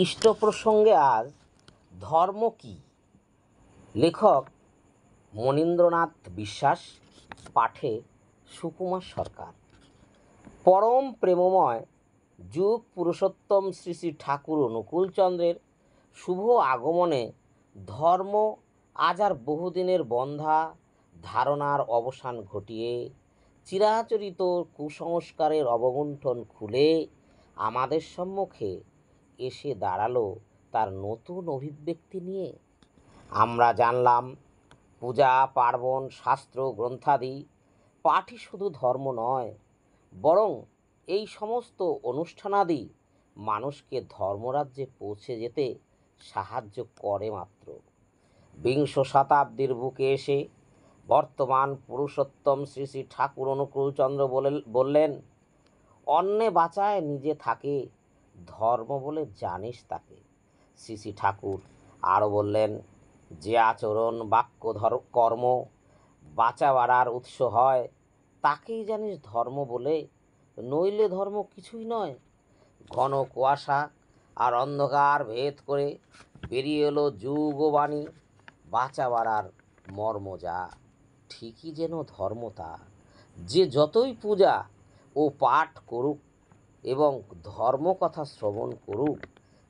ইষ্ট প্রসঙ্গে আজ ধর্ম কি লেখক মনীন্দ্রনাথ বিশ্বাস পাঠে সুকুমার সরকার পরম প্রেমময় যুগ পুরুষোত্তম শ্রী শ্রী ঠাকুর অনুকূলচন্দ্রের শুভ আগমনে ধর্ম আজ আর বহুদিনের বন্ধা ধারণার অবসান ঘটিয়ে চিরাচরিত কুসংস্কারের অবগুণ্ঠন খুলে আমাদের সম্মুখে এসে দাঁড়ালো তার নতুন অভিব্যক্তি নিয়ে আমরা জানলাম পূজা পার্বণ শাস্ত্র গ্রন্থাদি পাঠই শুধু ধর্ম নয় বরং এই সমস্ত অনুষ্ঠানাদি মানুষকে ধর্মরাজ্যে পৌঁছে যেতে সাহায্য করে মাত্র বিংশ শতাব্দীর বুকে এসে বর্তমান পুরুষোত্তম শ্রী শ্রী ঠাকুর অনুকূলচন্দ্র বললেন অন্যে বাঁচায় নিজে থাকে ধর্ম বলে জানিস তাকে শ্রী ঠাকুর আরও বললেন যে আচরণ বাক্য ধর কর্ম বাঁচাবার উৎস হয় তাকেই জানিস ধর্ম বলে নইলে ধর্ম কিছুই নয় ঘন কুয়াশা আর অন্ধকার ভেদ করে বেরিয়ে এলো যুগবাণী বাণী বাঁচাবার মর্ম যা ঠিকই যেন ধর্মতা যে যতই পূজা ও পাঠ করুক এবং ধর্মকথা শ্রবণ করুক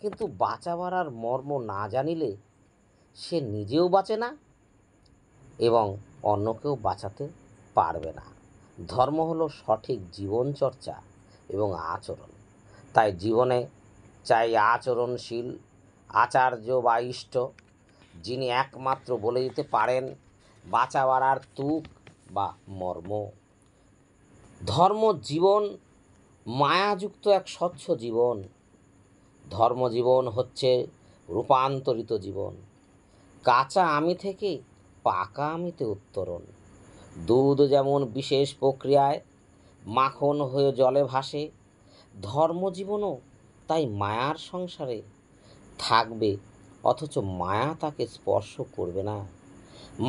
কিন্তু বাঁচাবার আর মর্ম না জানিলে সে নিজেও বাঁচে না এবং অন্যকেও বাঁচাতে পারবে না ধর্ম হলো সঠিক জীবনচর্চা এবং আচরণ তাই জীবনে চাই আচরণশীল আচার্য বা ইষ্ট যিনি একমাত্র বলে দিতে পারেন বাঁচাবার তুক বা মর্ম ধর্ম জীবন মায়াযুক্ত এক স্বচ্ছ জীবন ধর্মজীবন হচ্ছে রূপান্তরিত জীবন কাঁচা আমি থেকে পাকা আমিতে উত্তরণ দুধ যেমন বিশেষ প্রক্রিয়ায় মাখন হয়ে জলে ভাসে ধর্মজীবনও তাই মায়ার সংসারে থাকবে অথচ মায়া তাকে স্পর্শ করবে না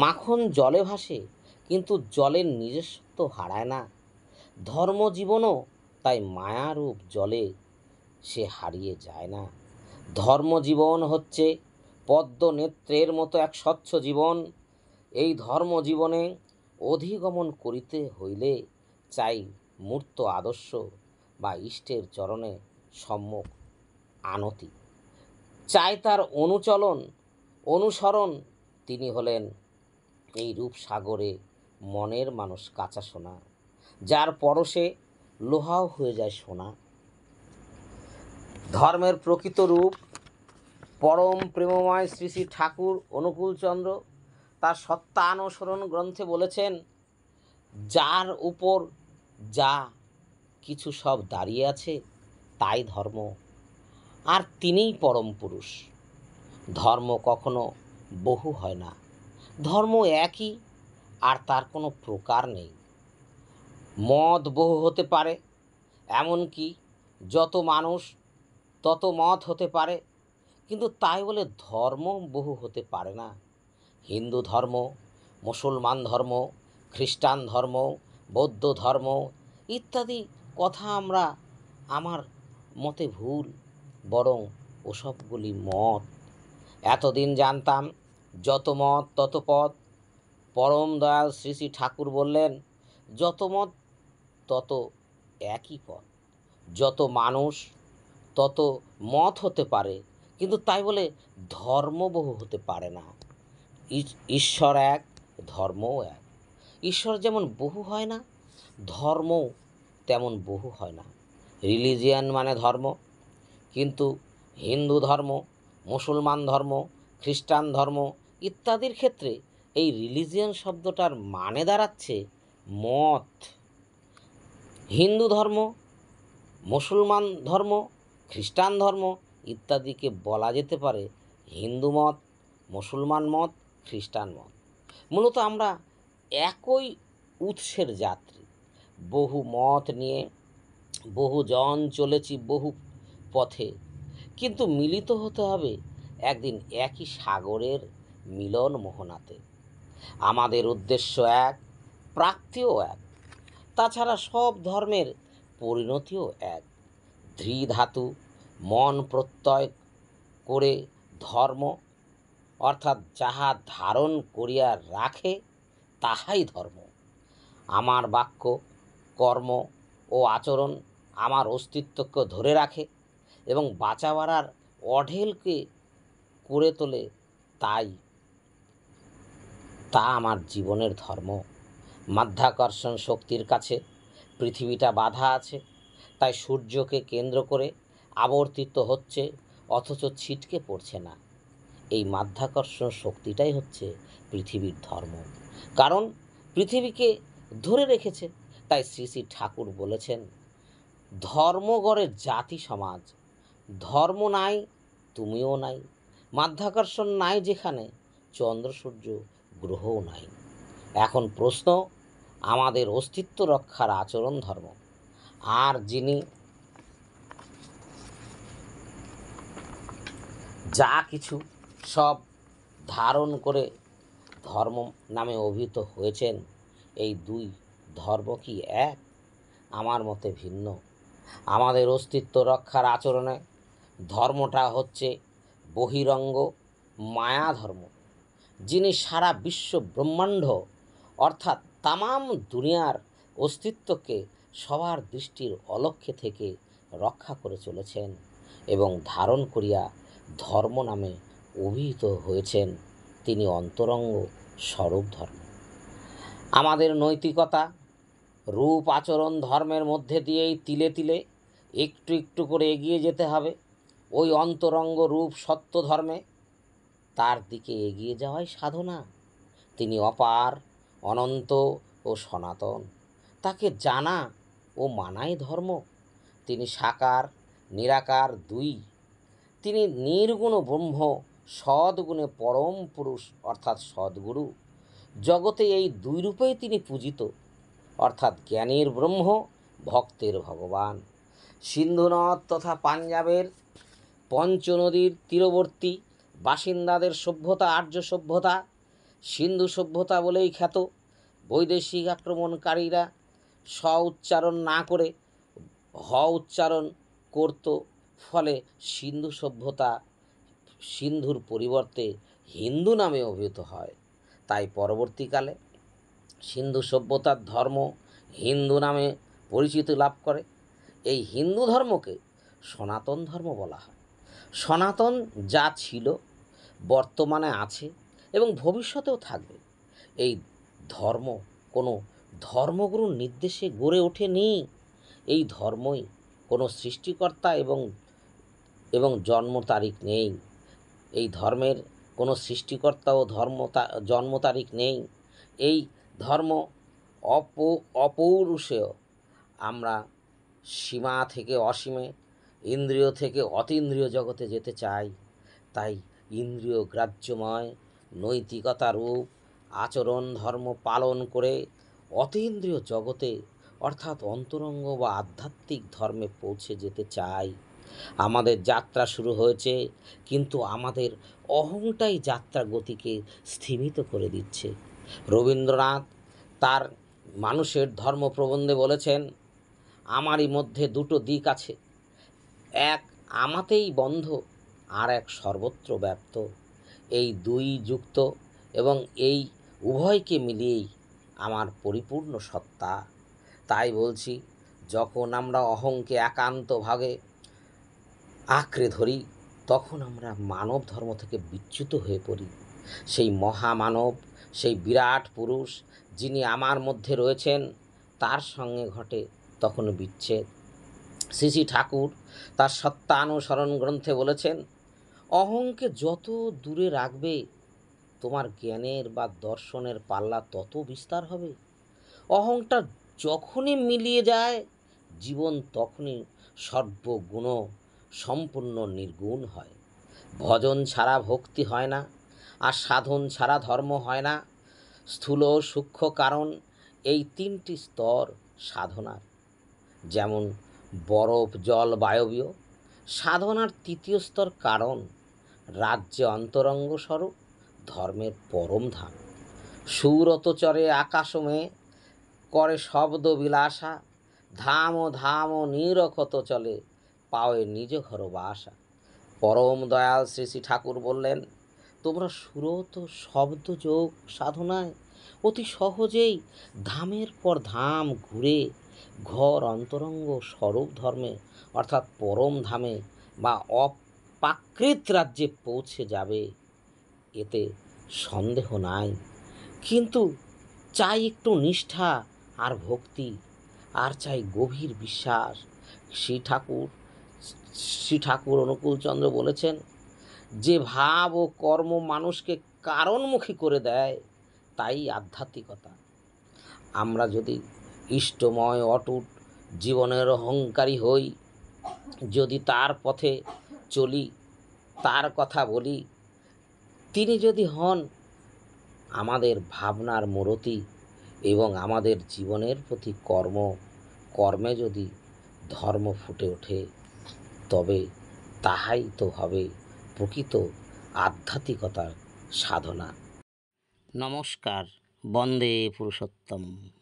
মাখন জলে ভাসে কিন্তু জলের নিজস্ব হারায় না ধর্মজীবনও তাই মায়ারূপ জলে সে হারিয়ে যায় না ধর্মজীবন হচ্ছে পদ্ম নেত্রের মতো এক স্বচ্ছ জীবন এই ধর্মজীবনে অধিগমন করিতে হইলে চাই মূর্ত আদর্শ বা ইষ্টের চরণে সম্মুখ আনতি চাই তার অনুচলন অনুসরণ তিনি হলেন এই রূপসাগরে মনের মানুষ কাঁচা সোনা যার পরশে লোহাও হয়ে যায় সোনা ধর্মের প্রকৃত রূপ পরম প্রেমময় শ্রী শ্রী ঠাকুর অনুকূলচন্দ্র তার সত্যানুসরণ গ্রন্থে বলেছেন যার উপর যা কিছু সব দাঁড়িয়ে আছে তাই ধর্ম আর তিনিই পরম পুরুষ ধর্ম কখনো বহু হয় না ধর্ম একই আর তার কোনো প্রকার নেই মদ বহু হতে পারে এমনকি যত মানুষ তত মত হতে পারে কিন্তু তাই বলে ধর্ম বহু হতে পারে না হিন্দু ধর্ম মুসলমান ধর্ম খ্রিস্টান ধর্ম বৌদ্ধ ধর্ম ইত্যাদি কথা আমরা আমার মতে ভুল বরং ওসবগুলি মত এতদিন জানতাম যত মত তত পথ পরম দয়াল শ্রী শ্রী ঠাকুর বললেন যত মত তত একই পথ যত মানুষ তত মত হতে পারে কিন্তু তাই বলে ধর্ম বহু হতে পারে না ঈশ্বর এক ধর্মও এক ঈশ্বর যেমন বহু হয় না ধর্ম তেমন বহু হয় না রিলিজিয়ান মানে ধর্ম কিন্তু হিন্দু ধর্ম মুসলমান ধর্ম খ্রিস্টান ধর্ম ইত্যাদির ক্ষেত্রে এই রিলিজিয়ান শব্দটার মানে দাঁড়াচ্ছে মত হিন্দু ধর্ম মুসলমান ধর্ম খ্রিস্টান ধর্ম ইত্যাদিকে বলা যেতে পারে হিন্দু মত মুসলমান মত খ্রিস্টান মত মূলত আমরা একই উৎসের যাত্রী বহু মত নিয়ে বহু জন চলেছি বহু পথে কিন্তু মিলিত হতে হবে একদিন একই সাগরের মিলন মোহনাতে আমাদের উদ্দেশ্য এক প্রাপ্তিও এক তাছাড়া সব ধর্মের পরিণতিও এক ধৃ ধাতু মন প্রত্যয় করে ধর্ম অর্থাৎ যাহা ধারণ করিয়া রাখে তাহাই ধর্ম আমার বাক্য কর্ম ও আচরণ আমার অস্তিত্বকে ধরে রাখে এবং বাঁচাবার অঢেলকে করে তোলে তাই তা আমার জীবনের ধর্ম মাধ্যাকর্ষণ শক্তির কাছে পৃথিবীটা বাধা আছে তাই সূর্যকে কেন্দ্র করে আবর্তিত হচ্ছে অথচ ছিটকে পড়ছে না এই মাধ্যাকর্ষণ শক্তিটাই হচ্ছে পৃথিবীর ধর্ম কারণ পৃথিবীকে ধরে রেখেছে তাই শ্রী শ্রী ঠাকুর বলেছেন ধর্মগড়ে জাতি সমাজ ধর্ম নাই তুমিও নাই মাধ্যাকর্ষণ নাই যেখানে চন্দ্র সূর্য গ্রহও নাই এখন প্রশ্ন আমাদের অস্তিত্ব রক্ষার আচরণ ধর্ম আর যিনি যা কিছু সব ধারণ করে ধর্ম নামে অভিহিত হয়েছেন এই দুই ধর্ম কি এক আমার মতে ভিন্ন আমাদের অস্তিত্ব রক্ষার আচরণে ধর্মটা হচ্ছে বহিরঙ্গ মায়া ধর্ম যিনি সারা বিশ্ব ব্রহ্মাণ্ড অর্থাৎ তাম দুনিয়ার অস্তিত্বকে সবার দৃষ্টির অলক্ষ্যে থেকে রক্ষা করে চলেছেন এবং ধারণ করিয়া ধর্ম নামে অভিহিত হয়েছেন তিনি অন্তরঙ্গ স্বরূপ ধর্ম আমাদের নৈতিকতা রূপ আচরণ ধর্মের মধ্যে দিয়েই তিলে তিলে একটু একটু করে এগিয়ে যেতে হবে ওই অন্তরঙ্গ রূপ সত্য ধর্মে তার দিকে এগিয়ে যাওয়াই সাধনা তিনি অপার অনন্ত ও সনাতন তাকে জানা ও মানাই ধর্ম তিনি সাকার নিরাকার দুই তিনি নির্গুণ ব্রহ্ম সদ্গুণে পরম পুরুষ অর্থাৎ সদ্গুরু জগতে এই দুই রূপেই তিনি পূজিত অর্থাৎ জ্ঞানীর ব্রহ্ম ভক্তের ভগবান সিন্ধুনদ তথা পাঞ্জাবের পঞ্চনদীর তীরবর্তী বাসিন্দাদের সভ্যতা আর্য সভ্যতা সিন্ধু সভ্যতা বলেই খ্যাত বৈদেশিক আক্রমণকারীরা স উচ্চারণ না করে হ উচ্চারণ করত ফলে সিন্ধু সভ্যতা সিন্ধুর পরিবর্তে হিন্দু নামে অভিহিত হয় তাই পরবর্তীকালে সিন্ধু সভ্যতার ধর্ম হিন্দু নামে পরিচিতি লাভ করে এই হিন্দু ধর্মকে সনাতন ধর্ম বলা হয় সনাতন যা ছিল বর্তমানে আছে এবং ভবিষ্যতেও থাকবে এই ধর্ম কোনো ধর্মগুরুর নির্দেশে গড়ে ওঠেনি এই ধর্মই কোনো সৃষ্টিকর্তা এবং এবং জন্ম তারিখ নেই এই ধর্মের কোনো সৃষ্টিকর্তা ও ধর্ম জন্ম তারিখ নেই এই ধর্ম অপ অপৌরুষেও আমরা সীমা থেকে অসীমে ইন্দ্রিয় থেকে অতীন্দ্রিয় জগতে যেতে চাই তাই ইন্দ্রিয় গ্রাহ্যময় নৈতিকতারূপ আচরণ ধর্ম পালন করে অতীন্দ্রিয় জগতে অর্থাৎ অন্তরঙ্গ বা আধ্যাত্মিক ধর্মে পৌঁছে যেতে চাই আমাদের যাত্রা শুরু হয়েছে কিন্তু আমাদের অহংটাই যাত্রা গতিকে স্থিমিত করে দিচ্ছে রবীন্দ্রনাথ তার মানুষের ধর্ম প্রবন্ধে বলেছেন আমারই মধ্যে দুটো দিক আছে এক আমাতেই বন্ধ আর এক সর্বত্র ব্যপ্ত এই দুই যুক্ত এবং এই উভয়কে মিলিয়েই আমার পরিপূর্ণ সত্তা তাই বলছি যখন আমরা অহংকে একান্তভাবে আঁকড়ে ধরি তখন আমরা মানব ধর্ম থেকে বিচ্যুত হয়ে পড়ি সেই মহামানব সেই বিরাট পুরুষ যিনি আমার মধ্যে রয়েছেন তার সঙ্গে ঘটে তখন বিচ্ছেদ শ্রী শ্রী ঠাকুর তার অনুসরণ গ্রন্থে বলেছেন অহংকে যত দূরে রাখবে তোমার জ্ঞানের বা দর্শনের পাল্লা তত বিস্তার হবে অহংটা যখনই মিলিয়ে যায় জীবন তখনই সর্বগুণ সম্পূর্ণ নির্গুণ হয় ভজন ছাড়া ভক্তি হয় না আর সাধন ছাড়া ধর্ম হয় না স্থূল সূক্ষ্ম কারণ এই তিনটি স্তর সাধনার যেমন বরফ জল বায়বীয় সাধনার তৃতীয় স্তর কারণ রাজ্যে অন্তরঙ্গ স্বরূপ ধর্মের পরম ধাম সুরত চরে আকাশমে করে শব্দ বিলাসা ধাম ধাম নিরক্ষত চলে পাওয়ে নিজ ঘর বাসা পরম দয়াল শ্রী শ্রী ঠাকুর বললেন তোমরা সুরত শব্দ যোগ সাধনায় অতি সহজেই ধামের পর ধাম ঘুরে ঘর অন্তরঙ্গ স্বরূপ ধর্মে অর্থাৎ পরম ধামে বা অপ পাকৃত রাজ্যে পৌঁছে যাবে এতে সন্দেহ নাই কিন্তু চাই একটু নিষ্ঠা আর ভক্তি আর চাই গভীর বিশ্বাস শ্রী ঠাকুর শ্রী ঠাকুর অনুকূলচন্দ্র বলেছেন যে ভাব ও কর্ম মানুষকে কারণমুখী করে দেয় তাই আধ্যাত্মিকতা আমরা যদি ইষ্টময় অটুট জীবনের অহংকারী হই যদি তার পথে চলি তার কথা বলি তিনি যদি হন আমাদের ভাবনার মূরতি এবং আমাদের জীবনের প্রতি কর্ম কর্মে যদি ধর্ম ফুটে ওঠে তবে তাহাই তো হবে প্রকৃত আধ্যাত্মিকতার সাধনা নমস্কার বন্দে পুরুষোত্তম